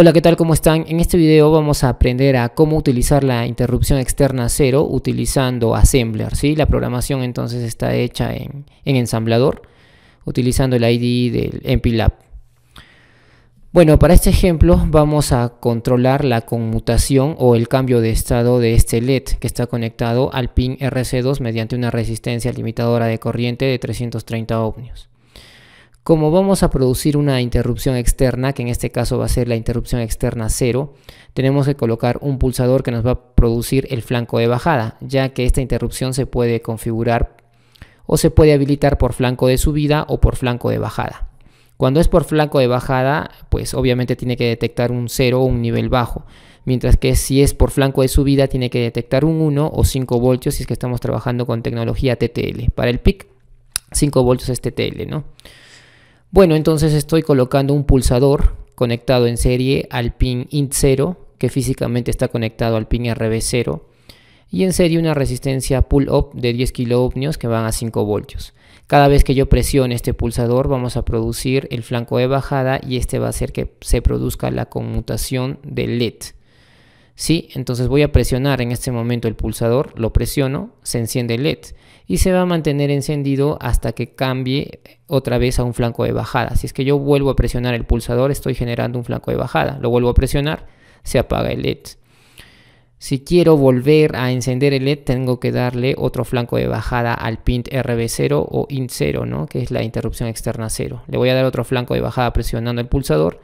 Hola, ¿qué tal? ¿Cómo están? En este video vamos a aprender a cómo utilizar la interrupción externa cero utilizando Assembler. ¿sí? La programación entonces está hecha en, en ensamblador utilizando el ID e del MPLAB. Bueno, para este ejemplo vamos a controlar la conmutación o el cambio de estado de este LED que está conectado al pin RC2 mediante una resistencia limitadora de corriente de 330 ohmios. Como vamos a producir una interrupción externa, que en este caso va a ser la interrupción externa 0, tenemos que colocar un pulsador que nos va a producir el flanco de bajada, ya que esta interrupción se puede configurar o se puede habilitar por flanco de subida o por flanco de bajada. Cuando es por flanco de bajada, pues obviamente tiene que detectar un 0 o un nivel bajo, mientras que si es por flanco de subida tiene que detectar un 1 o 5 voltios si es que estamos trabajando con tecnología TTL. Para el PIC, 5 voltios es TTL, ¿no? Bueno, entonces estoy colocando un pulsador conectado en serie al pin INT0, que físicamente está conectado al pin RB0, y en serie una resistencia pull-up de 10 kiloohmios que van a 5 voltios. Cada vez que yo presione este pulsador vamos a producir el flanco de bajada y este va a hacer que se produzca la conmutación del LED. ¿sí? Entonces voy a presionar en este momento el pulsador, lo presiono, se enciende el LED y se va a mantener encendido hasta que cambie eh, otra vez a un flanco de bajada. Si es que yo vuelvo a presionar el pulsador, estoy generando un flanco de bajada. Lo vuelvo a presionar, se apaga el LED. Si quiero volver a encender el LED, tengo que darle otro flanco de bajada al pin RB0 o INT0, ¿no? que es la interrupción externa 0. Le voy a dar otro flanco de bajada presionando el pulsador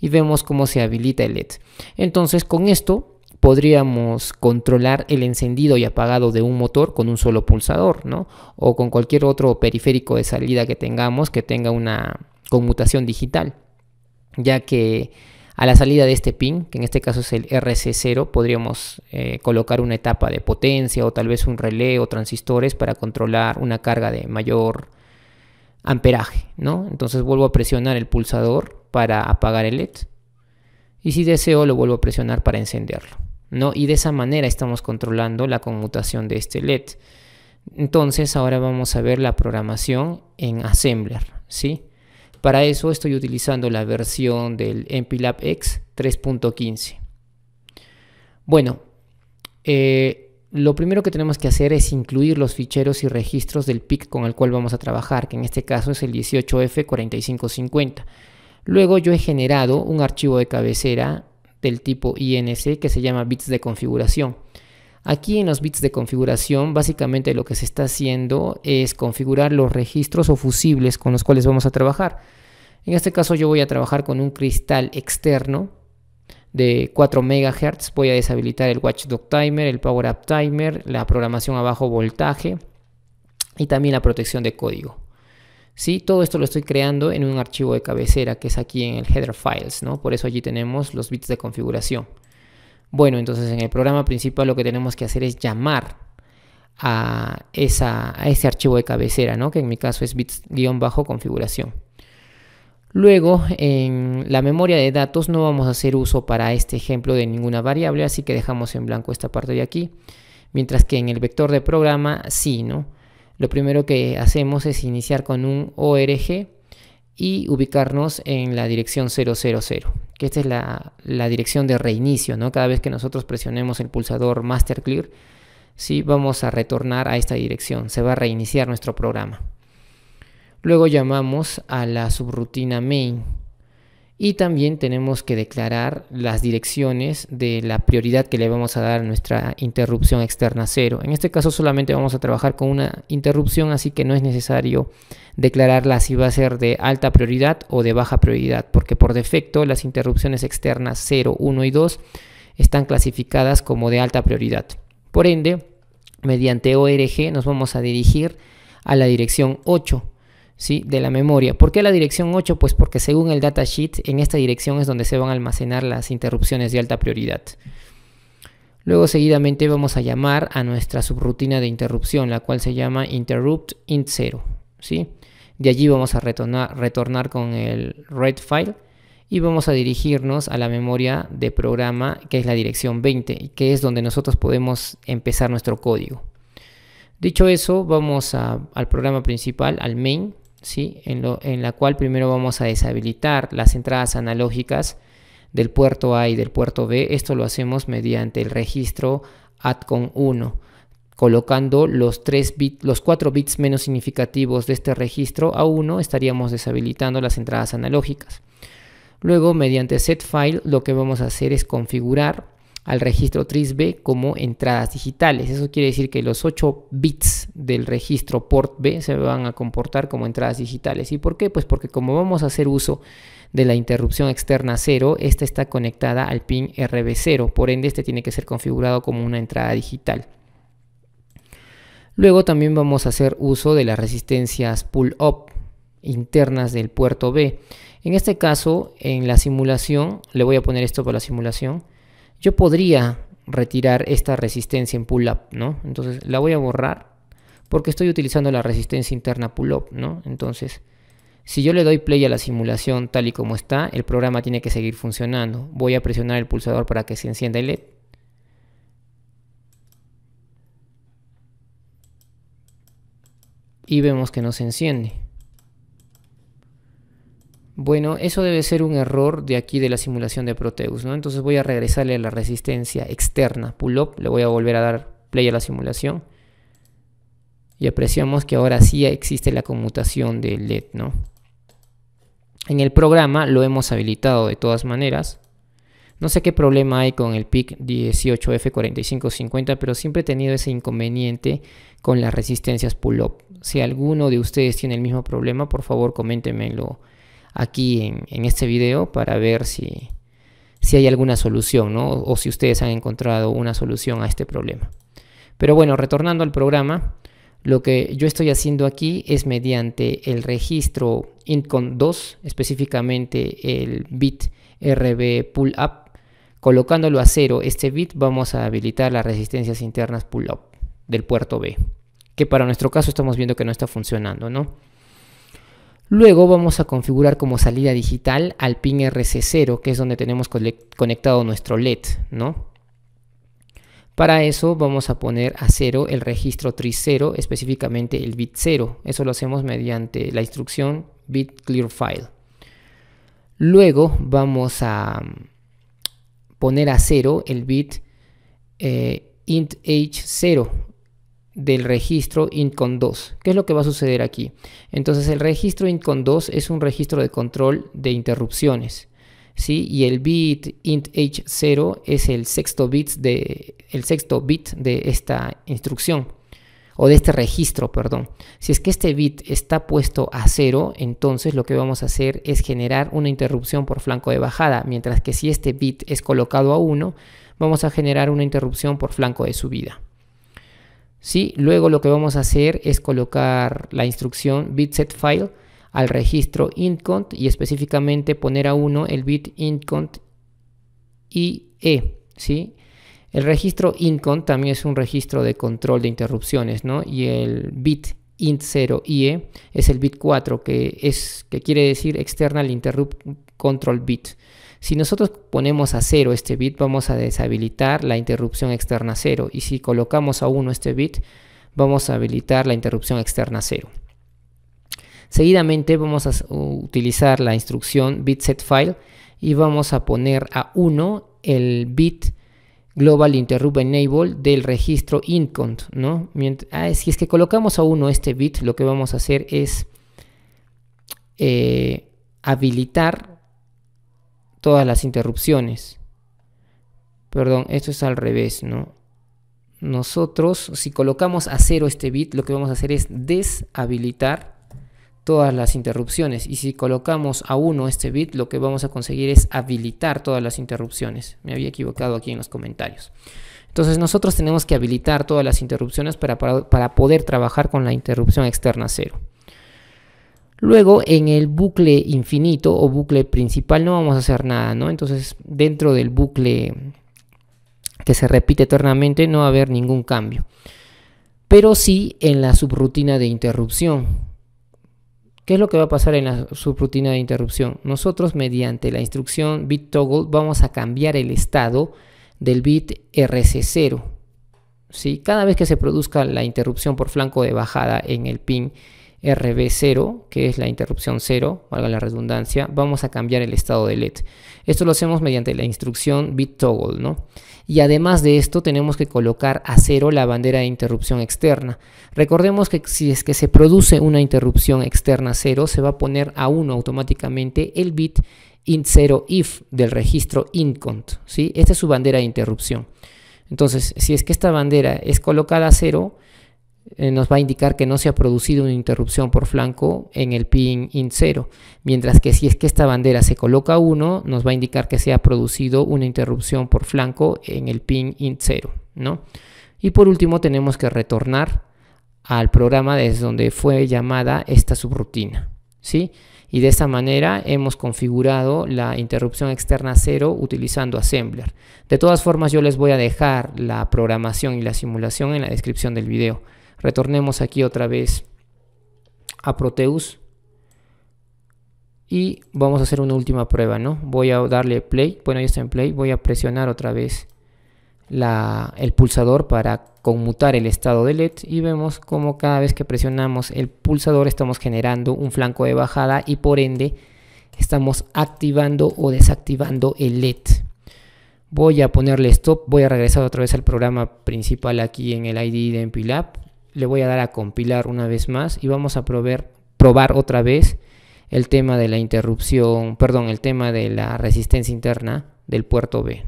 y vemos cómo se habilita el LED. Entonces, con esto podríamos controlar el encendido y apagado de un motor con un solo pulsador, O con cualquier otro periférico de salida que tengamos que tenga una conmutación digital, ya que a la salida de este pin, que en este caso es el RC0, podríamos eh, colocar una etapa de potencia o tal vez un relé o transistores para controlar una carga de mayor amperaje, ¿no? Entonces vuelvo a presionar el pulsador para apagar el LED y si deseo lo vuelvo a presionar para encenderlo. ¿no? Y de esa manera estamos controlando la conmutación de este LED. Entonces ahora vamos a ver la programación en Assembler, ¿sí? Para eso estoy utilizando la versión del MPLAB X 3.15. Bueno, eh, lo primero que tenemos que hacer es incluir los ficheros y registros del PIC con el cual vamos a trabajar, que en este caso es el 18F4550. Luego yo he generado un archivo de cabecera del tipo INC que se llama bits de configuración. Aquí en los bits de configuración, básicamente lo que se está haciendo es configurar los registros o fusibles con los cuales vamos a trabajar. En este caso yo voy a trabajar con un cristal externo de 4 MHz. Voy a deshabilitar el Watchdog Timer, el Power Up Timer, la programación a bajo voltaje y también la protección de código. ¿sí? Todo esto lo estoy creando en un archivo de cabecera que es aquí en el header files, ¿no? Por eso allí tenemos los bits de configuración. Bueno, entonces en el programa principal lo que tenemos que hacer es llamar a, a ese archivo de cabecera, ¿no? Que en mi caso es bits-configuración. Luego, en la memoria de datos no vamos a hacer uso para este ejemplo de ninguna variable, así que dejamos en blanco esta parte de aquí. Mientras que en el vector de programa, sí, ¿no? lo primero que hacemos es iniciar con un ORG y ubicarnos en la dirección 000, que esta es la, dirección de reinicio, ¿no? Cada vez que nosotros presionemos el pulsador Master Clear, ¿sí? vamos a retornar a esta dirección, se va a reiniciar nuestro programa. Luego llamamos a la subrutina main y también tenemos que declarar las direcciones de la prioridad que le vamos a dar a nuestra interrupción externa cero. En este caso solamente vamos a trabajar con una interrupción, así que no es necesario declararla si va a ser de alta prioridad o de baja prioridad, porque por defecto las interrupciones externas 0, 1 y 2 están clasificadas como de alta prioridad. Por ende, mediante ORG nos vamos a dirigir a la dirección 8 ¿sí? de la memoria. ¿Por qué la dirección 8? Pues porque según el datasheet, en esta dirección es donde se van a almacenar las interrupciones de alta prioridad. Luego seguidamente vamos a llamar a nuestra subrutina de interrupción, la cual se llama interrupt int 0. ¿sí? De allí vamos a retornar, con el red file y vamos a dirigirnos a la memoria de programa que es la dirección 20, que es donde nosotros podemos empezar nuestro código. Dicho eso, vamos al programa principal, al main, en, lo, la cual primero vamos a deshabilitar las entradas analógicas del puerto A y del puerto B. Esto lo hacemos mediante el registro ADCON1 colocando los, 3 los 4 bits menos significativos de este registro a 1 estaríamos deshabilitando las entradas analógicas. Luego mediante setFile lo que vamos a hacer es configurar al registro 3B como entradas digitales. Eso quiere decir que los 8 bits del registro port B se van a comportar como entradas digitales. ¿Y por qué? Pues porque como vamos a hacer uso de la interrupción externa 0, esta está conectada al pin RB0, por ende este tiene que ser configurado como una entrada digital. Luego también vamos a hacer uso de las resistencias pull-up internas del puerto B. En este caso, en la simulación, le voy a poner esto para la simulación, yo podría retirar esta resistencia en pull-up, ¿no? Entonces la voy a borrar porque estoy utilizando la resistencia interna pull-up, ¿no? Entonces, si yo le doy play a la simulación tal y como está, el programa tiene que seguir funcionando. Voy a presionar el pulsador para que se encienda el LED. Y vemos que no se enciende. Bueno, eso debe ser un error de aquí de la simulación de Proteus, ¿no? Entonces voy a regresarle a la resistencia externa, pull up, le voy a volver a dar play a la simulación. Y apreciamos que ahora sí existe la conmutación del LED, ¿no? En el programa lo hemos habilitado de todas maneras. No sé qué problema hay con el PIC 18F4550, pero siempre he tenido ese inconveniente con las resistencias pull-up. Si alguno de ustedes tiene el mismo problema, por favor coméntenmelo aquí en, este video para ver si, hay alguna solución, O si ustedes han encontrado una solución a este problema. Pero bueno, retornando al programa, lo que yo estoy haciendo aquí es mediante el registro INCON2, específicamente el bit RB pull up. Colocándolo a cero este bit, vamos a habilitar las resistencias internas pull up del puerto B, que para nuestro caso estamos viendo que no está funcionando, ¿no? Luego vamos a configurar como salida digital al pin RC0, que es donde tenemos conectado nuestro LED, ¿no? Para eso vamos a poner a cero el registro 3.0, 0 específicamente el bit 0. Eso lo hacemos mediante la instrucción bit clear file. Luego vamos a mm, poner a cero el bit eh, int h 0 del registro con 2 ¿Qué es lo que va a suceder aquí? Entonces el registro con 2 es un registro de control de interrupciones. ¿sí? Y el bit h 0 es el sexto, bit de, el sexto bit de esta instrucción o de este registro, perdón. Si es que este bit está puesto a 0 entonces lo que vamos a hacer es generar una interrupción por flanco de bajada, mientras que si este bit es colocado a 1, vamos a generar una interrupción por flanco de subida. Luego lo que vamos a hacer es colocar la instrucción file al registro intcont y específicamente poner a 1 el bit intcont IE, ¿sí? El registro intcont también es un registro de control de interrupciones, ¿no? Y el bit int0IE es el bit 4 que, es, que quiere decir external interrupt control bit. Si nosotros ponemos a 0 este bit, vamos a deshabilitar la interrupción externa 0. Y si colocamos a 1 este bit, vamos a habilitar la interrupción externa 0. Seguidamente vamos a utilizar la instrucción bit set file y vamos a poner a 1 el bit global interrupt enable del registro incont, ¿no? Ah, si es que colocamos a 1 este bit, lo que vamos a hacer es eh, habilitar todas las interrupciones. Perdón, esto es al revés, ¿no? Nosotros, si colocamos a cero este bit, lo que vamos a hacer es deshabilitar todas las interrupciones. Y si colocamos a 1 este bit, lo que vamos a conseguir es habilitar todas las interrupciones. Me había equivocado aquí en los comentarios. Entonces nosotros tenemos que habilitar todas las interrupciones para, poder trabajar con la interrupción externa cero. Luego en el bucle infinito o bucle principal no vamos a hacer nada, ¿no? Entonces dentro del bucle que se repite eternamente no va a haber ningún cambio. Pero sí en la subrutina de interrupción. ¿Qué es lo que va a pasar en la subrutina de interrupción? Nosotros mediante la instrucción bit toggle vamos a cambiar el estado del bit RC0. ¿sí? Cada vez que se produzca la interrupción por flanco de bajada en el pin RB0, que es la interrupción 0, valga la redundancia, vamos a cambiar el estado de LED. Esto lo hacemos mediante la instrucción bit toggle, ¿no? Y además de esto tenemos que colocar a 0 la bandera de interrupción externa. Recordemos que si es que se produce una interrupción externa 0, se va a poner a 1 automáticamente el bit int0 if del registro incont, ¿sí? Esta es su bandera de interrupción. Entonces, si es que esta bandera es colocada a 0, eh, nos va a indicar que no se ha producido una interrupción por flanco en el pin in 0, mientras que si es que esta bandera se coloca 1, nos va a indicar que se ha producido una interrupción por flanco en el pin in 0, ¿no? Y por último tenemos que retornar al programa desde donde fue llamada esta subrutina, ¿sí? Y de esta manera hemos configurado la interrupción externa 0 utilizando Assembler. De todas formas yo les voy a dejar la programación y la simulación en la descripción del video. Retornemos aquí otra vez a Proteus. Y vamos a hacer una última prueba, ¿no? Voy a darle play. Bueno, ya está en play. Voy a presionar otra vez el pulsador para conmutar el estado de LED y vemos como cada vez que presionamos el pulsador estamos generando un flanco de bajada y por ende estamos activando o desactivando el LED. Voy a ponerle stop, voy a regresar otra vez al programa principal aquí en el ID de MPLAB le voy a dar a compilar una vez más y vamos a probar, otra vez el tema de la interrupción, perdón, el tema de la resistencia interna del puerto B,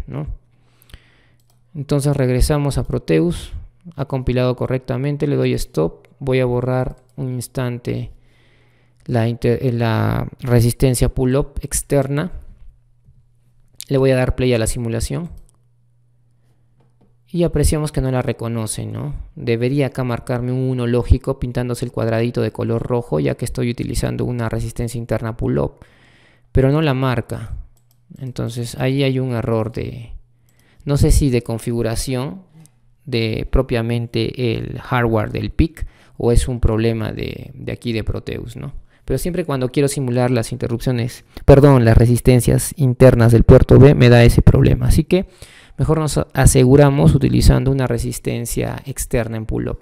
Entonces regresamos a Proteus, ha compilado correctamente, le doy stop, voy a borrar un instante la eh, resistencia pull-up externa, le voy a dar play a la simulación y apreciamos que no la reconoce, ¿no? Debería acá marcarme un 1 lógico pintándose el cuadradito de color rojo ya que estoy utilizando una resistencia interna pull-up, pero no la marca. Entonces ahí hay un error de, no sé si de configuración de propiamente el hardware del PIC o es un problema de, de aquí de Proteus, ¿no? pero siempre cuando quiero simular las interrupciones, perdón, las resistencias internas del puerto B, me da ese problema. Así que mejor nos aseguramos utilizando una resistencia externa en pull-up.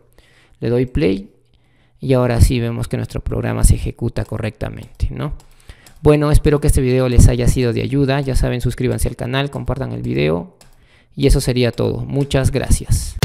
Le doy play y ahora sí vemos que nuestro programa se ejecuta correctamente, ¿no? Bueno, espero que este video les haya sido de ayuda. Ya saben, suscríbanse al canal, compartan el video. Y eso sería todo. Muchas gracias.